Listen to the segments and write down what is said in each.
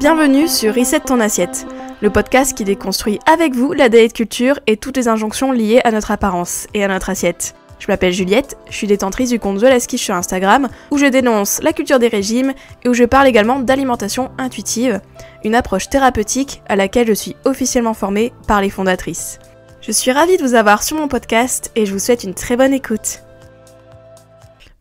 Bienvenue sur Reset ton assiette, le podcast qui déconstruit avec vous la diet culture et toutes les injonctions liées à notre apparence et à notre assiette. Je m'appelle Juliette, je suis détentrice du compte The sur Instagram, où je dénonce la culture des régimes et où je parle également d'alimentation intuitive, une approche thérapeutique à laquelle je suis officiellement formée par les fondatrices. Je suis ravie de vous avoir sur mon podcast et je vous souhaite une très bonne écoute.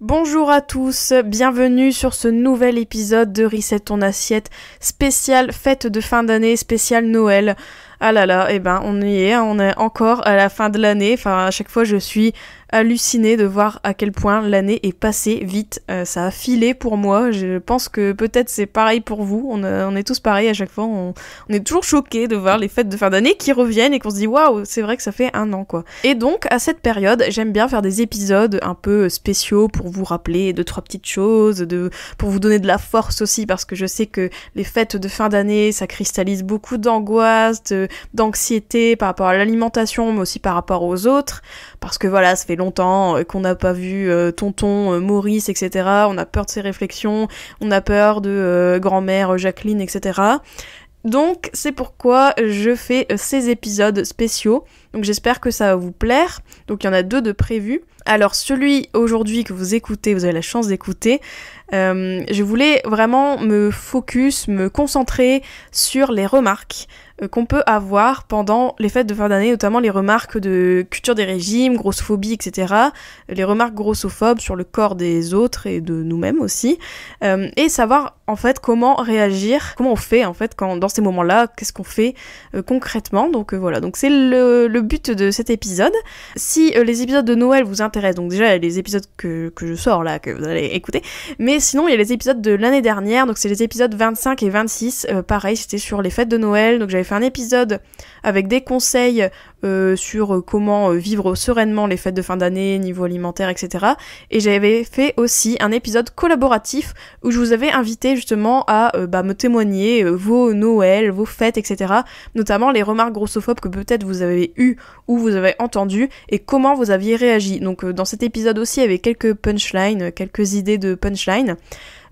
Bonjour à tous, bienvenue sur ce nouvel épisode de Reset ton assiette spécial fête de fin d'année, spécial Noël. Ah là là, et eh ben on y est, hein, on est encore à la fin de l'année. Enfin à chaque fois je suis halluciné de voir à quel point l'année est passée vite. Euh, ça a filé pour moi. Je pense que peut-être c'est pareil pour vous. On, euh, est tous pareils à chaque fois. On, est toujours choqué de voir les fêtes de fin d'année qui reviennent et qu'on se dit waouh, c'est vrai que ça fait un an quoi. Et donc à cette période, j'aime bien faire des épisodes un peu euh, spéciaux pour vous rappeler deux trois petites choses, de, pour vous donner de la force aussi parce que je sais que les fêtes de fin d'année ça cristallise beaucoup d'angoisse, d'anxiété par rapport à l'alimentation mais aussi par rapport aux autres parce que voilà ça fait longtemps euh, qu'on n'a pas vu euh, tonton euh, Maurice, etc. On a peur de ses réflexions, on a peur de grand-mère Jacqueline, etc. Donc c'est pourquoi je fais ces épisodes spéciaux. Donc j'espère que ça va vous plaire. Donc il y en a deux de prévus. Alors celui aujourd'hui que vous écoutez, vous avez la chance d'écouter, euh, je voulais vraiment me focus, me concentrer sur les remarques euh, qu'on peut avoir pendant les fêtes de fin d'année, notamment les remarques de culture des régimes, grossophobie, etc. Les remarques grossophobes sur le corps des autres et de nous-mêmes aussi. Euh, et savoir en fait comment réagir, comment on fait en fait quand dans ces moments-là, qu'est-ce qu'on fait concrètement. Donc voilà, donc c'est le, le, but de cet épisode. Si les épisodes de Noël vous intéressent, donc déjà, il y a les épisodes que, je sors là, que vous allez écouter. Mais sinon, il y a les épisodes de l'année dernière. Donc c'est les épisodes 25 et 26. Euh, pareil, c'était sur les fêtes de Noël. Donc j'avais fait un épisode avec des conseils euh, sur euh, comment euh, vivre sereinement les fêtes de fin d'année, niveau alimentaire, etc. Et j'avais fait aussi un épisode collaboratif où je vous avais invité justement à bah, me témoigner vos Noël, vos fêtes, etc. Notamment les remarques grossophobes que peut-être vous avez eues ou vous avez entendues et comment vous aviez réagi. Donc dans cet épisode aussi, il y avait quelques punchlines, quelques idées de punchlines.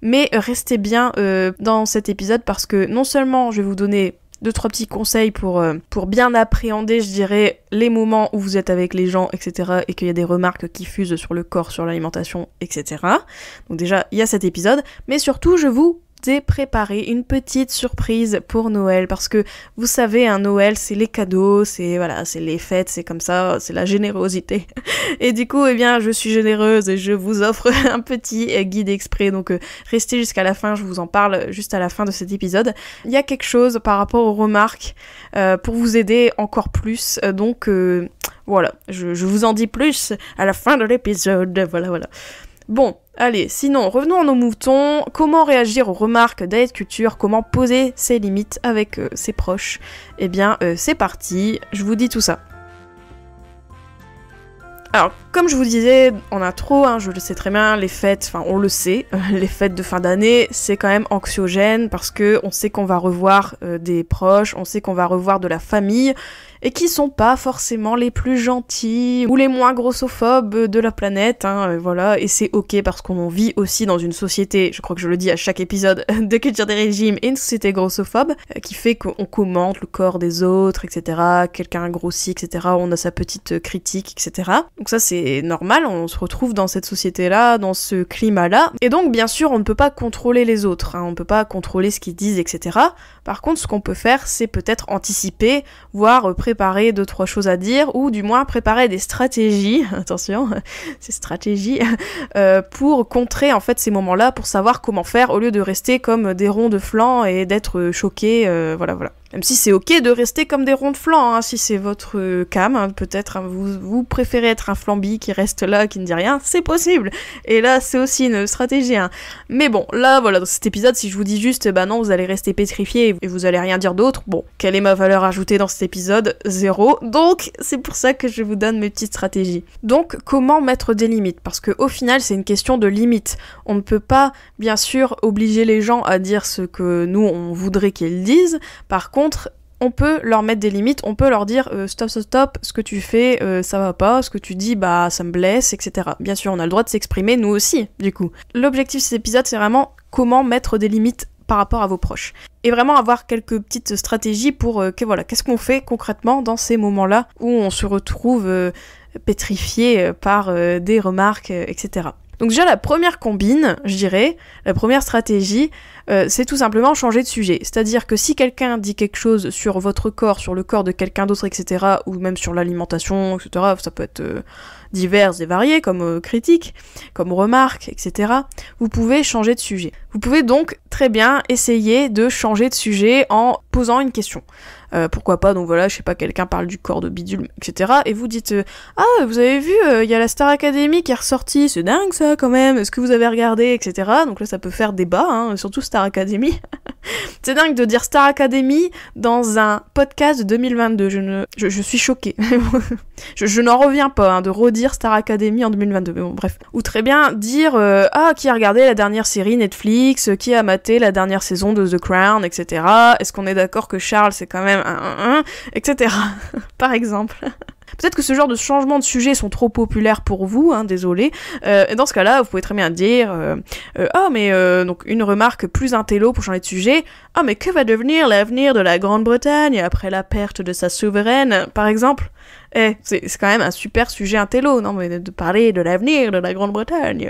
Mais restez bien dans cet épisode parce que non seulement je vais vous donner deux trois petits conseils pour, euh, pour bien appréhender, je dirais, les moments où vous êtes avec les gens, etc. et qu'il y a des remarques qui fusent sur le corps, sur l'alimentation, etc. Donc déjà, il y a cet épisode, mais surtout, je vous préparer préparé une petite surprise pour Noël parce que vous savez, un hein, Noël, c'est les cadeaux, c'est voilà, c'est les fêtes, c'est comme ça, c'est la générosité. Et du coup, eh bien, je suis généreuse et je vous offre un petit guide exprès. Donc, euh, restez jusqu'à la fin, je vous en parle juste à la fin de cet épisode. Il y a quelque chose par rapport aux remarques euh, pour vous aider encore plus. Euh, donc, voilà, je vous en dis plus à la fin de l'épisode. Voilà, voilà. Bon, Allez, sinon, revenons à nos moutons. Comment réagir aux remarques d'Aide Culture Comment poser ses limites avec euh, ses proches Eh bien, euh, c'est parti, je vous dis tout ça. Alors, comme je vous disais en intro, hein, je le sais très bien, les fêtes, enfin on le sait, les fêtes de fin d'année, c'est quand même anxiogène parce que on sait qu'on va revoir euh, des proches, on sait qu'on va revoir de la famille, et qui sont pas forcément les plus gentils ou les moins grossophobes de la planète, hein, euh, voilà, et c'est ok parce qu'on vit aussi dans une société, je crois que je le dis à chaque épisode de Culture des régimes, et une société grossophobe euh, qui fait qu'on commente le corps des autres, etc., quelqu'un grossit, etc., on a sa petite critique, etc. Donc ça c'est normal, on se retrouve dans cette société-là, dans ce climat-là, et donc bien sûr on ne peut pas contrôler les autres, hein. on ne peut pas contrôler ce qu'ils disent, etc. Par contre ce qu'on peut faire c'est peut-être anticiper, voire euh, prévenir préparer deux, trois choses à dire, ou du moins préparer des stratégies, attention, ces stratégies, euh, pour contrer en fait ces moments-là, pour savoir comment faire, au lieu de rester comme des ronds de flanc et d'être choqué, euh, voilà, voilà. Même si c'est ok de rester comme des ronds de flanc, hein, si c'est votre cam, hein, peut-être hein, vous, vous, préférez être un flambi qui reste là, qui ne dit rien, c'est possible. Et là, c'est aussi une stratégie. Mais bon, là, voilà, dans cet épisode, si je vous dis juste, bah non, vous allez rester pétrifié et vous allez rien dire d'autre, bon, quelle est ma valeur ajoutée dans cet épisode Zéro. Donc, c'est pour ça que je vous donne mes petites stratégies. Donc, comment mettre des limites Parce que au final, c'est une question de limites. On ne peut pas, bien sûr, obliger les gens à dire ce que nous, on voudrait qu'ils disent. Par contre, on peut leur mettre des limites, on peut leur dire euh, stop, stop, stop, ce que tu fais, euh, ça va pas, ce que tu dis, bah ça me blesse, etc. Bien sûr, on a le droit de s'exprimer, nous aussi, du coup. L'objectif de cet épisode, c'est vraiment comment mettre des limites par rapport à vos proches. Et vraiment avoir quelques petites stratégies pour euh, que voilà, qu'est-ce qu'on fait concrètement dans ces moments-là où on se retrouve pétrifié par des remarques, etc. Donc déjà la première combine, je dirais, la première stratégie, euh, c'est tout simplement changer de sujet. C'est-à-dire que si quelqu'un dit quelque chose sur votre corps, sur le corps de quelqu'un d'autre, etc., ou même sur l'alimentation, etc., ça peut être euh, divers et varié comme euh, critique, comme remarque, etc., vous pouvez changer de sujet. Vous pouvez donc très bien essayer de changer de sujet en posant une question. pourquoi pas, donc voilà, je sais pas, quelqu'un parle du corps de bidule, etc. Et vous dites, ah, vous avez vu, il y a la Star Academy qui est ressortie, c'est dingue ça quand même, est-ce que vous avez regardé, etc. Donc là, ça peut faire débat, hein, surtout Star Academy. c'est dingue de dire Star Academy dans un podcast de 2022. Je, je, suis choquée. je, n'en reviens pas hein, de redire Star Academy en 2022. bon, bref. Ou très bien dire euh, Ah, qui a regardé la dernière série Netflix euh, Qui a maté la dernière saison de The Crown Etc. Est-ce qu'on est, d'accord que Charles, c'est quand même un, un Etc. Par exemple. Peut-être que ce genre de changement de sujet sont trop populaires pour vous, hein, désolé. Euh, dans ce cas-là, vous pouvez très bien dire Oh, mais donc une remarque plus intello pour changer de sujet. Oh, mais que va devenir l'avenir de la Grande-Bretagne après la perte de sa souveraine, par exemple eh, c'est quand même un super sujet intello, non mais de, parler de l'avenir de la Grande-Bretagne,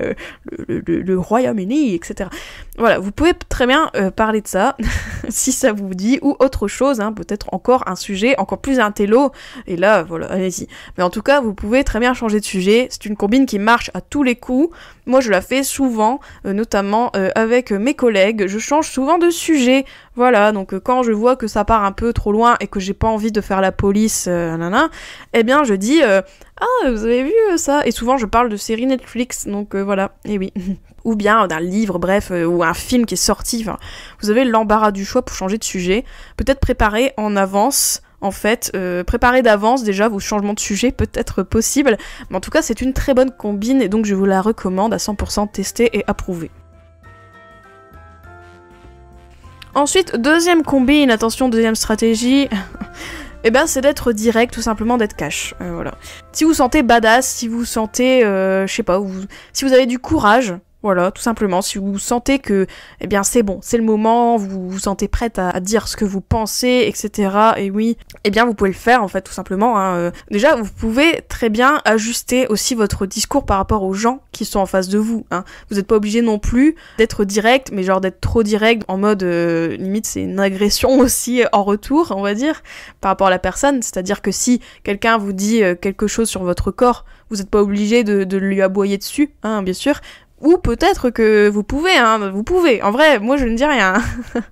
le Royaume-Uni, etc. Voilà, vous pouvez très bien parler de ça. si ça vous dit, ou autre chose, hein, peut-être encore un sujet encore plus un télo, et là, voilà, allez-y. Mais en tout cas, vous pouvez très bien changer de sujet, c'est une combine qui marche à tous les coups, moi je la fais souvent, euh, notamment euh, avec mes collègues, je change souvent de sujet, voilà, donc euh, quand je vois que ça part un peu trop loin et que j'ai pas envie de faire la police, nanana, eh bien je dis ah, vous avez vu euh, ça Et souvent, je parle de séries Netflix, donc euh, voilà, et eh oui. ou bien d'un livre, bref, euh, ou un film qui est sorti. Enfin, vous avez l'embarras du choix pour changer de sujet. Peut-être préparer en avance. En fait, préparer d'avance déjà vos changements de sujet peut être possible, mais en tout cas c'est une très bonne combine et donc je vous la recommande à 100% testée et approuvée. Ensuite, deuxième combine, attention, deuxième stratégie. Eh ben, c'est d'être direct, tout simplement d'être cash. Euh, voilà. Si vous sentez badass, si vous sentez, euh, je sais pas, si vous avez du courage, voilà, tout simplement, si vous sentez que, eh bien, c'est bon, c'est le moment, vous vous sentez prête à, dire ce que vous pensez, etc. Et oui, eh bien, vous pouvez le faire, en fait, tout simplement. Hein, euh. Déjà, vous pouvez très bien ajuster aussi votre discours par rapport aux gens qui sont en face de vous. Hein. Vous n'êtes pas obligé non plus d'être direct, mais genre d'être trop direct, en mode, euh, limite, c'est une agression aussi euh, en retour, on va dire, par rapport à la personne. C'est-à-dire que si quelqu'un vous dit quelque chose sur votre corps, vous n'êtes pas obligé de, de, lui aboyer dessus, hein, bien sûr, ou peut-être que vous pouvez, hein, vous pouvez. En vrai, moi je ne dis rien.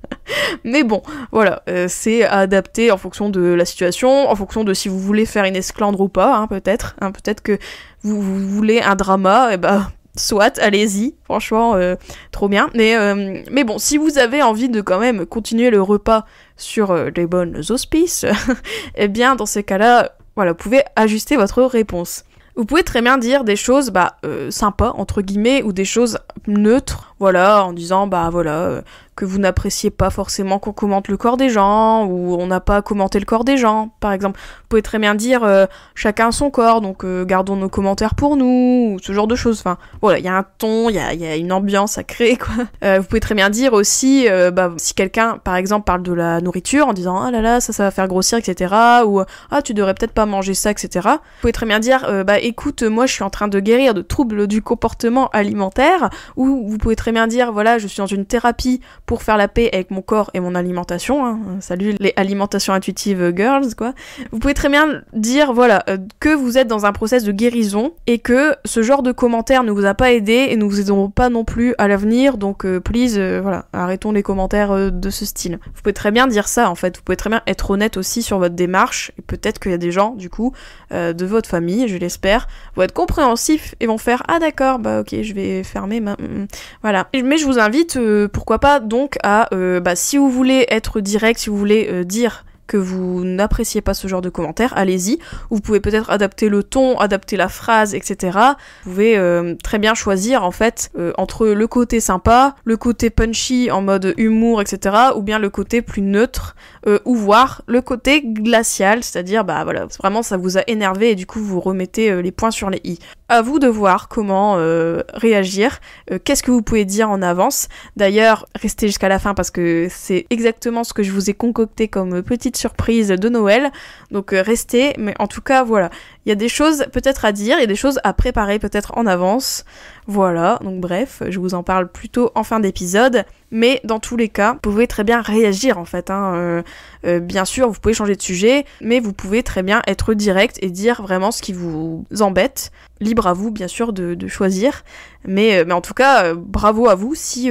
Mais bon, voilà, euh, c'est adapté en fonction de la situation, en fonction de si vous voulez faire une esclandre ou pas, hein, peut-être. Hein. peut-être que vous, voulez un drama, et eh ben, soit, allez-y, franchement, euh, trop bien. Mais, euh, mais bon, si vous avez envie de quand même continuer le repas sur les bonnes auspices, eh bien, dans ces cas-là, voilà, vous pouvez ajuster votre réponse. Vous pouvez très bien dire des choses bah, euh, sympas, entre guillemets, ou des choses neutres, voilà, en disant, bah voilà, euh, vous n'appréciez pas forcément qu'on commente le corps des gens, ou on n'a pas commenté le corps des gens, par exemple. Vous pouvez très bien dire euh, chacun son corps, donc euh, gardons nos commentaires pour nous, ce genre de choses. Enfin, voilà, il y a un ton, il y a, une ambiance à créer, quoi. Euh, vous pouvez très bien dire aussi, bah, si quelqu'un, par exemple, parle de la nourriture en disant ah là là, ça, ça va faire grossir, etc., ou ah, tu devrais peut-être pas manger ça, etc. Vous pouvez très bien dire bah écoute, moi je suis en train de guérir de troubles du comportement alimentaire, ou vous pouvez très bien dire voilà, je suis dans une thérapie pour pour faire la paix avec mon corps et mon alimentation, hein. salut les alimentations intuitives euh, girls, quoi, vous pouvez très bien dire, voilà, euh, que vous êtes dans un process de guérison et que ce genre de commentaires ne vous a pas aidé et ne vous aideront pas non plus à l'avenir, donc euh, please, voilà, arrêtons les commentaires de ce style. Vous pouvez très bien dire ça, en fait, vous pouvez très bien être honnête aussi sur votre démarche, et peut-être qu'il y a des gens, du coup, de votre famille, je l'espère, vont être compréhensifs et vont faire, ah d'accord, bah ok, je vais fermer ma... Mm, mm, voilà. Mais je vous invite, pourquoi pas, donc à, euh, bah, si vous voulez être direct, si vous voulez euh, dire que vous n'appréciez pas ce genre de commentaires, allez-y. Vous pouvez peut-être adapter le ton, adapter la phrase, etc. Vous pouvez euh, très bien choisir en fait entre le côté sympa, le côté punchy en mode humour, etc. ou bien le côté plus neutre euh, ou voir le côté glacial, c'est-à-dire bah voilà, vraiment ça vous a énervé et du coup vous remettez euh, les points sur les i. À vous de voir comment euh, réagir, qu'est-ce que vous pouvez dire en avance. D'ailleurs, restez jusqu'à la fin parce que c'est exactement ce que je vous ai concocté comme petite surprise de Noël. Donc euh, restez, mais en tout cas voilà, il y a des choses peut-être à dire, il y a des choses à préparer peut-être en avance. Voilà, donc bref, je vous en parle plutôt en fin d'épisode, mais dans tous les cas, vous pouvez très bien réagir en fait. Hein, euh, euh, bien sûr, vous pouvez changer de sujet, mais vous pouvez très bien être direct et dire vraiment ce qui vous embête. Libre à vous bien sûr de, choisir, mais, mais en tout cas, bravo à vous si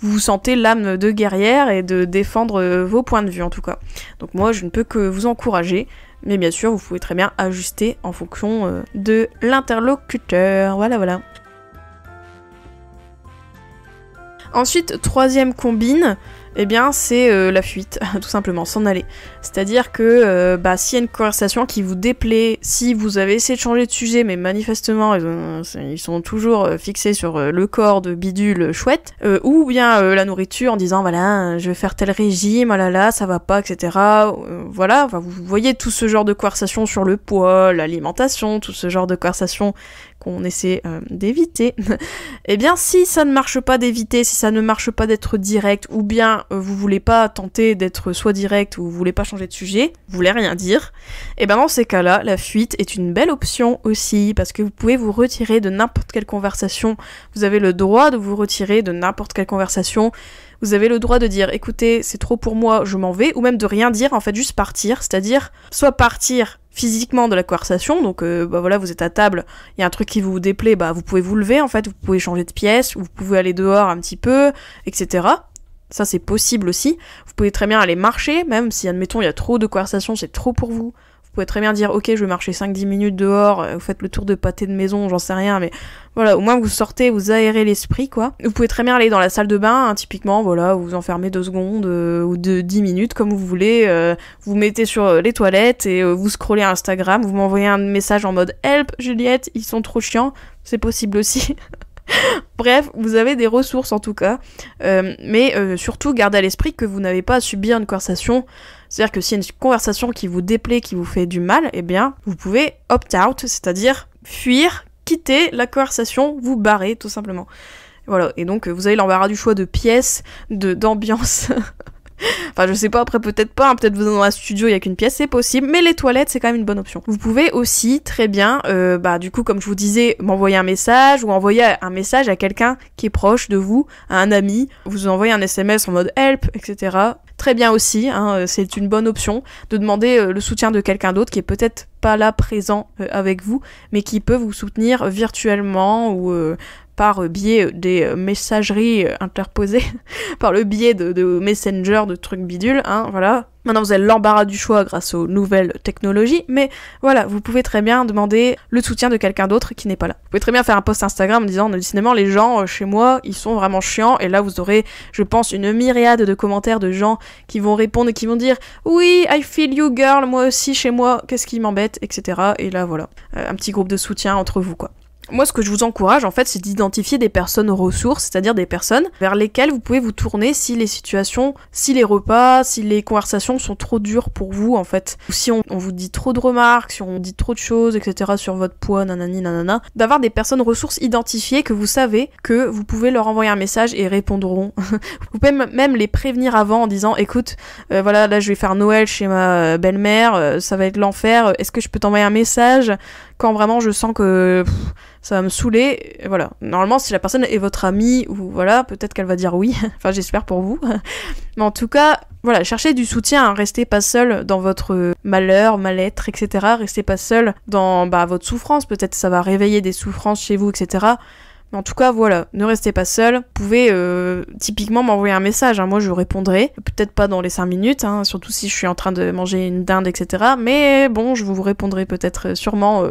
vous sentez l'âme de guerrière et de défendre euh, vos points de vue en tout cas. Donc moi je ne peux que vous encourager, mais bien sûr vous pouvez très bien ajuster en fonction euh, de l'interlocuteur. Voilà voilà. Ensuite, troisième combine, eh bien c'est euh, la fuite, tout simplement, s'en aller. C'est-à-dire que euh, bah, s'il y a une conversation qui vous déplaît, si vous avez essayé de changer de sujet, mais manifestement ils sont toujours euh, fixés sur le corps de bidule chouette, ou bien la nourriture en disant voilà je vais faire tel régime, oh là là ça va pas, etc. voilà, vous voyez tout ce genre de conversation sur le poids, l'alimentation, tout ce genre de conversation on essaie euh, d'éviter, eh bien si ça ne marche pas d'éviter, si ça ne marche pas d'être direct, ou bien euh, vous voulez pas tenter d'être soit direct ou vous voulez pas changer de sujet, vous voulez rien dire, et eh bien dans ces cas-là, la fuite est une belle option aussi, parce que vous pouvez vous retirer de n'importe quelle conversation, vous avez le droit de vous retirer de n'importe quelle conversation, vous avez le droit de dire écoutez, c'est trop pour moi, je m'en vais, ou même de rien dire, en fait juste partir, c'est-à-dire soit partir physiquement de la coercition, Donc euh, bah voilà, vous êtes à table, il y a un truc qui vous déplaît, bah vous pouvez vous lever en fait, vous pouvez changer de pièce, vous pouvez aller dehors un petit peu, etc. Ça c'est possible aussi. Vous pouvez très bien aller marcher, même si admettons il y a trop de coercition, c'est trop pour vous. Vous pouvez très bien dire ok je vais marcher 5-10 minutes dehors, euh, vous faites le tour de pâté de maison, j'en sais rien, mais voilà, au moins vous sortez, vous aérez l'esprit quoi. Vous pouvez très bien aller dans la salle de bain, hein, typiquement, voilà, vous vous enfermez 2 secondes euh, ou 10 minutes comme vous voulez, vous euh, vous mettez sur les toilettes et vous scrollez Instagram, vous m'envoyez un message en mode help Juliette, ils sont trop chiants, c'est possible aussi. Bref, vous avez des ressources en tout cas, mais surtout gardez à l'esprit que vous n'avez pas à subir une conversation c'est-à-dire que s'il y a une conversation qui vous déplaît, qui vous fait du mal, eh bien, vous pouvez opt-out, c'est-à-dire fuir, quitter la conversation, vous barrer tout simplement. Voilà, et donc vous avez l'embarras du choix de pièces, de d'ambiance. Enfin, je sais pas, après peut-être pas, hein, peut-être vous dans un studio, il y a qu'une pièce, c'est possible, mais les toilettes, c'est quand même une bonne option. Vous pouvez aussi très bien, euh, bah du coup, comme je vous disais, m'envoyer un message ou envoyer un message à quelqu'un qui est proche de vous, à un ami, vous envoyer un SMS en mode help, etc. Très bien aussi, hein, euh, c'est une bonne option de demander euh, le soutien de quelqu'un d'autre qui est peut-être pas là présent avec vous, mais qui peut vous soutenir virtuellement ou par euh, biais euh, des euh, messageries interposées, par le biais de, messengers de trucs bidules, hein, voilà. Maintenant, vous avez l'embarras du choix grâce aux nouvelles technologies, mais voilà, vous pouvez très bien demander le soutien de quelqu'un d'autre qui n'est pas là. Vous pouvez très bien faire un post Instagram en disant, décidément, les gens chez moi, ils sont vraiment chiants, et là, vous aurez, je pense, une myriade de commentaires de gens qui vont répondre et qui vont dire, oui, I feel you girl, moi aussi chez moi, qu'est-ce qui m'embête, etc. Et là, voilà, un petit groupe de soutien entre vous, quoi. Moi, ce que je vous encourage, en fait, c'est d'identifier des personnes ressources, c'est-à-dire des personnes vers lesquelles vous pouvez vous tourner si les situations, si les repas, si les conversations sont trop dures pour vous, en fait. Ou si on, vous dit trop de remarques, si on dit trop de choses, etc. sur votre poids, nanani, nanana. D'avoir des personnes ressources identifiées que vous savez que vous pouvez leur envoyer un message et répondront. vous pouvez même les prévenir avant en disant, écoute, euh, voilà, là, je vais faire Noël chez ma euh, belle-mère, euh, ça va être l'enfer, est-ce que je peux t'envoyer un message quand vraiment je sens que ça va me saouler, voilà. Normalement, si la personne est votre amie ou voilà, peut-être qu'elle va dire oui. enfin, j'espère pour vous. Mais en tout cas, voilà, cherchez du soutien, hein. restez pas seul dans votre malheur, mal-être, etc. Restez pas seul dans bah, votre souffrance. Peut-être ça va réveiller des souffrances chez vous, etc en tout cas, voilà, ne restez pas seul. Vous pouvez euh, typiquement m'envoyer un message, hein. moi je répondrai. Peut-être pas dans les 5 minutes, hein, surtout si je suis en train de manger une dinde, etc. Mais bon, je vous répondrai peut-être euh, sûrement euh,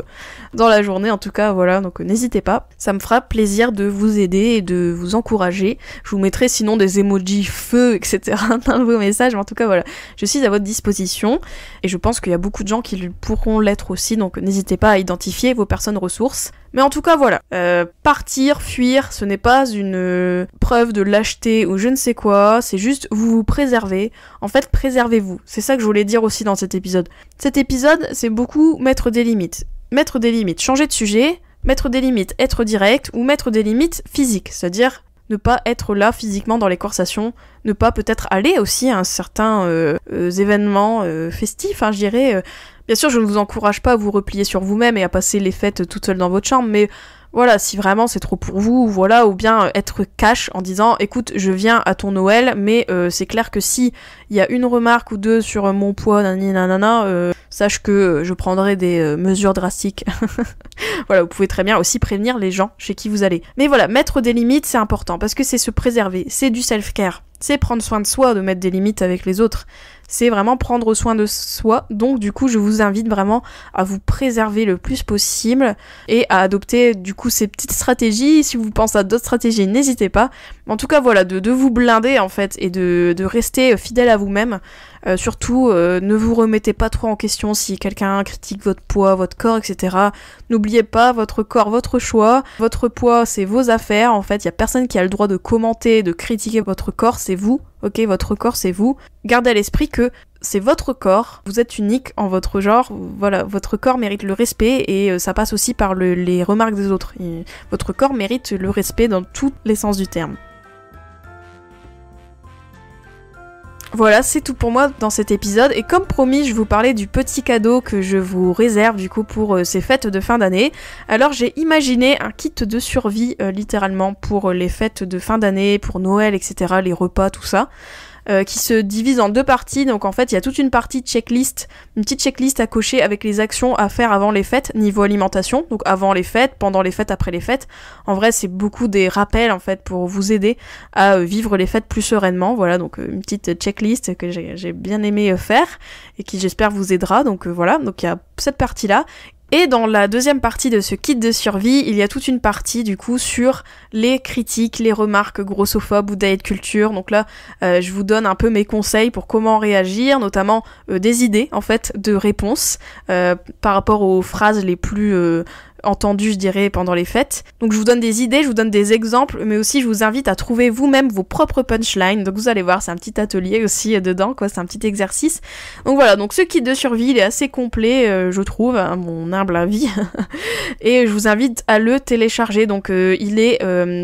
dans la journée, en tout cas, voilà, donc n'hésitez pas. Ça me fera plaisir de vous aider et de vous encourager. Je vous mettrai sinon des emojis feu, etc. dans vos messages, mais en tout cas, voilà, je suis à votre disposition et je pense qu'il y a beaucoup de gens qui pourront l'être aussi, donc n'hésitez pas à identifier vos personnes ressources. Mais en tout cas, voilà. Euh, partir, fuir, ce n'est pas une euh, preuve de lâcheté ou je ne sais quoi, c'est juste vous vous préservez. En fait, préservez-vous. C'est ça que je voulais dire aussi dans cet épisode. Cet épisode, c'est beaucoup mettre des limites. Mettre des limites, changer de sujet, mettre des limites, être direct ou mettre des limites physiques, c'est-à-dire ne pas être là physiquement dans les corsations, ne pas peut-être aller aussi à un certain euh, euh événement festif, hein, je dirais, Bien sûr, je ne vous encourage pas à vous replier sur vous-même et à passer les fêtes toute seule dans votre chambre, mais voilà, si vraiment c'est trop pour vous, voilà, ou bien euh, être cash en disant écoute, je viens à ton Noël, mais euh, c'est clair que si il y a une remarque ou deux sur euh, mon poids, nanana, sache que je prendrai des mesures drastiques. voilà, vous pouvez très bien aussi prévenir les gens chez qui vous allez. Mais voilà, mettre des limites, c'est important parce que c'est se préserver, c'est du self-care, c'est prendre soin de soi, de mettre des limites avec les autres c'est vraiment prendre soin de soi. Donc du coup, je vous invite vraiment à vous préserver le plus possible et à adopter du coup ces petites stratégies. Si vous pensez à d'autres stratégies, n'hésitez pas. En tout cas, voilà, de, vous blinder en fait et de, de rester fidèle à vous-même. Euh, surtout, euh, ne vous remettez pas trop en question si quelqu'un critique votre poids, votre corps, etc. N'oubliez pas, votre corps, votre choix. Votre poids, c'est vos affaires. En fait, il n'y a personne qui a le droit de commenter, de critiquer votre corps, c'est vous. Ok, votre corps, c'est vous. Gardez à l'esprit que c'est votre corps, vous êtes unique en votre genre, voilà, votre corps mérite le respect et euh, ça passe aussi par les remarques des autres. votre corps mérite le respect dans tous les sens du terme. Voilà, c'est tout pour moi dans cet épisode. Et comme promis, je vous parlais du petit cadeau que je vous réserve du coup pour euh, ces fêtes de fin d'année. Alors j'ai imaginé un kit de survie euh, littéralement pour euh, les fêtes de fin d'année, pour Noël, etc., les repas, tout ça. Euh, qui se divise en deux parties. Donc en fait, il y a toute une partie checklist, une petite checklist à cocher avec les actions à faire avant les fêtes niveau alimentation. Donc avant les fêtes, pendant les fêtes, après les fêtes. En vrai, c'est beaucoup des rappels en fait pour vous aider à euh, vivre les fêtes plus sereinement. Voilà, donc euh, une petite checklist que j'ai bien aimé faire et qui j'espère vous aidera. Donc voilà, donc il y a cette partie-là. Et dans la deuxième partie de ce kit de survie, il y a toute une partie du coup sur les critiques, les remarques grossophobes ou d'aide culture. Donc là, euh, je vous donne un peu mes conseils pour comment réagir, notamment euh, des idées en fait de réponses euh, par rapport aux phrases les plus entendu, je dirais, pendant les fêtes. Donc je vous donne des idées, je vous donne des exemples, mais aussi je vous invite à trouver vous-même vos propres punchlines. Donc vous allez voir, c'est un petit atelier aussi euh, dedans, quoi, c'est un petit exercice. Donc voilà, donc ce kit de survie, il est assez complet, euh, je trouve, mon hein, humble avis. et je vous invite à le télécharger. Donc euh, il est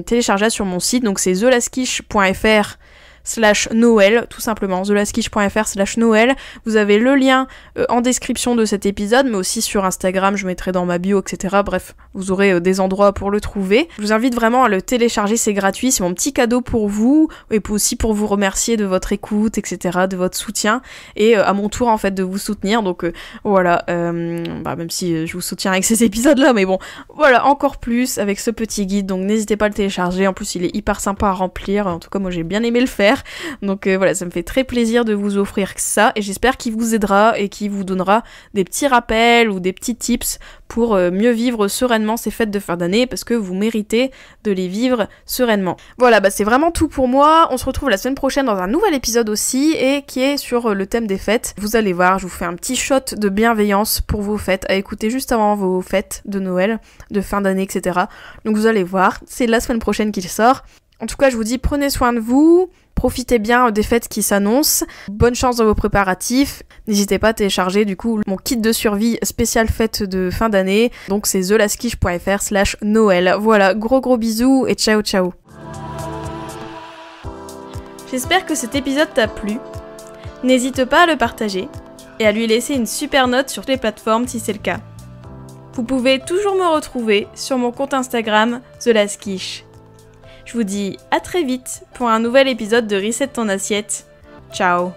téléchargeable sur mon site, donc c'est thelaskish.fr slash Noël, tout simplement, thelaskish.fr slash Noël. Vous avez le lien euh, en description de cet épisode, mais aussi sur Instagram, je mettrai dans ma bio, etc. Bref, vous aurez euh, des endroits pour le trouver. Je vous invite vraiment à le télécharger, c'est gratuit, c'est mon petit cadeau pour vous, et aussi pour vous remercier de votre écoute, etc., de votre soutien, et euh, à mon tour, en fait, de vous soutenir. Donc voilà, bah, même si je vous soutiens avec ces épisodes-là, mais bon, voilà, encore plus avec ce petit guide, donc n'hésitez pas à le télécharger, en plus il est hyper sympa à remplir, en tout cas moi j'ai bien aimé le faire. Donc euh, voilà, ça me fait très plaisir de vous offrir ça et j'espère qu'il vous aidera et qu'il vous donnera des petits rappels ou des petits tips pour euh, mieux vivre sereinement ces fêtes de fin d'année parce que vous méritez de les vivre sereinement. Voilà, bah c'est vraiment tout pour moi. On se retrouve la semaine prochaine dans un nouvel épisode aussi et qui est sur euh, le thème des fêtes. Vous allez voir, je vous fais un petit shot de bienveillance pour vos fêtes à écouter juste avant vos fêtes de Noël, de fin d'année, etc. Donc vous allez voir, c'est la semaine prochaine qu'il sort. En tout cas, je vous dis, prenez soin de vous, profitez bien euh, des fêtes qui s'annoncent, bonne chance dans vos préparatifs, n'hésitez pas à télécharger du coup mon kit de survie spécial fête de fin d'année, donc c'est thelaskish.fr slash Noël. Voilà, gros gros bisous et ciao ciao J'espère que cet épisode t'a plu, n'hésite pas à le partager et à lui laisser une super note sur les plateformes si c'est le cas. Vous pouvez toujours me retrouver sur mon compte Instagram thelaskish. Je vous dis à très vite pour un nouvel épisode de Reset ton assiette. Ciao